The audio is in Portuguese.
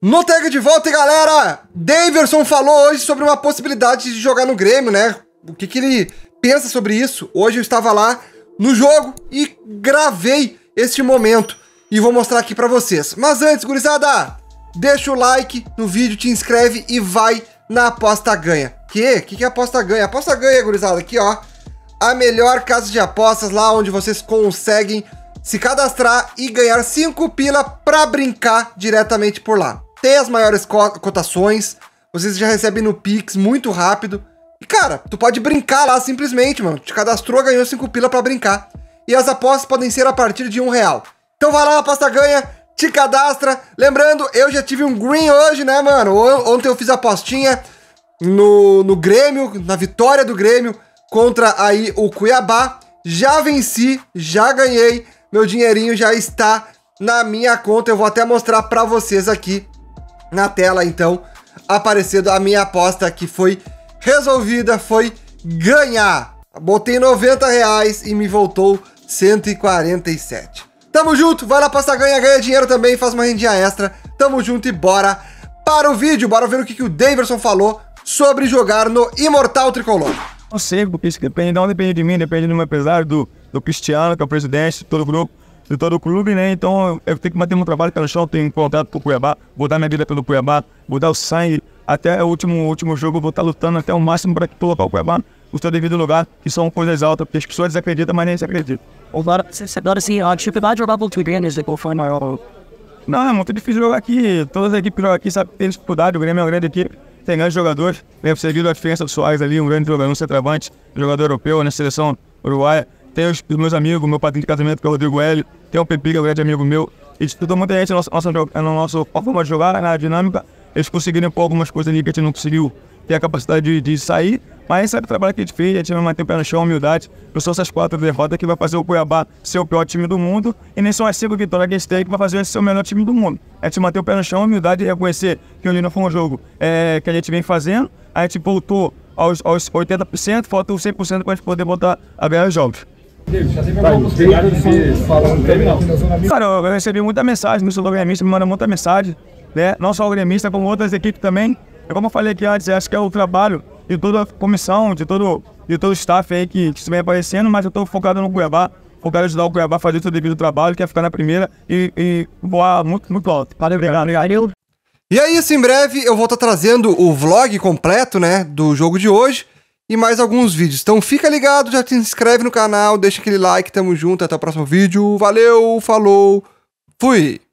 No Tag de volta, galera! Daverson falou hoje sobre uma possibilidade de jogar no Grêmio, né? O que, que ele pensa sobre isso? Hoje eu estava lá no jogo e gravei este momento e vou mostrar aqui para vocês. Mas antes, gurizada, deixa o like no vídeo, te inscreve e vai na aposta ganha. Que? Que que é aposta ganha? Aposta ganha, gurizada, aqui ó. A melhor casa de apostas lá onde vocês conseguem se cadastrar e ganhar 5 pila para brincar diretamente por lá ter as maiores cotações, vocês já recebem no Pix muito rápido. E, cara, tu pode brincar lá simplesmente, mano. Te cadastrou, ganhou 5 pila pra brincar. E as apostas podem ser a partir de um real. Então vai lá Aposta Ganha, te cadastra. Lembrando, eu já tive um green hoje, né, mano? Ontem eu fiz a apostinha no, no Grêmio, na vitória do Grêmio contra aí o Cuiabá. Já venci, já ganhei. Meu dinheirinho já está na minha conta. Eu vou até mostrar pra vocês aqui na tela, então, aparecendo a minha aposta que foi resolvida, foi ganhar. Botei 90 reais e me voltou 147. Tamo junto, vai lá passar ganha, ganha dinheiro também, faz uma rendinha extra. Tamo junto e bora para o vídeo, bora ver o que, que o Daverson falou sobre jogar no Imortal Tricolor. Não sei, porque depende, não depende de mim, depende do meu empresário, do, do Cristiano, que é o presidente, todo o grupo todo o clube, né? Então eu tenho que manter meu trabalho pelo chão, tenho voltar pro Cuiabá, vou dar minha vida pelo Cuiabá, vou dar o sangue até o último, último jogo, vou estar tá lutando até o máximo para colocar o Cuiabá no seu devido lugar, que são coisas altas, porque as pessoas desacreditam, mas nem se acreditam. Agora sim, a dificuldade jogar contra o Grêmio, foi maior. Não, é muito tá difícil jogar aqui. Todas as equipes aqui sabem Tem dificuldade. O Grêmio é uma grande equipe, tem grandes jogadores. Deve ser a diferença do Soares ali, um grande jogador, um centroavante, jogador europeu na né, seleção uruguaia. Tem os, os meus amigos, meu padrinho de casamento, que é o Rodrigo Hélio, tem o Pepe, que é um grande amigo meu, e de muita gente na nossa, nossa, é nosso nossa forma de jogar, na dinâmica. Eles conseguiram pôr algumas coisas ali que a gente não conseguiu ter a capacidade de, de sair, mas sabe o trabalho que a gente fez, a gente vai manter o pé no chão, humildade. Não são essas quatro derrotas que vai fazer o Cuiabá ser o pior time do mundo, e nem são as cinco vitórias que a gente tem que vai fazer ele ser o melhor time do mundo. A gente manter o pé no chão, humildade e reconhecer que o não foi um jogo é, que a gente vem fazendo, a gente voltou aos, aos 80%, faltam 100% para a gente poder voltar a ganhar os jogos. Tá Cara, eu recebi muita mensagem, meu celular gremista, me manda muita mensagem, né? Não só o gremista, como outras equipes também. É como eu falei aqui antes, acho que é o trabalho de toda a comissão, de todo, de todo o staff aí que, que vem aparecendo, mas eu estou focado no Cuiabá, focado em ajudar o Cuiabá a fazer o seu devido trabalho, que é ficar na primeira e, e voar muito, muito alto. Valeu, obrigado. obrigado. E é isso, em breve eu vou estar tá trazendo o vlog completo, né, do jogo de hoje e mais alguns vídeos. Então fica ligado, já se inscreve no canal, deixa aquele like, tamo junto, até o próximo vídeo. Valeu, falou, fui!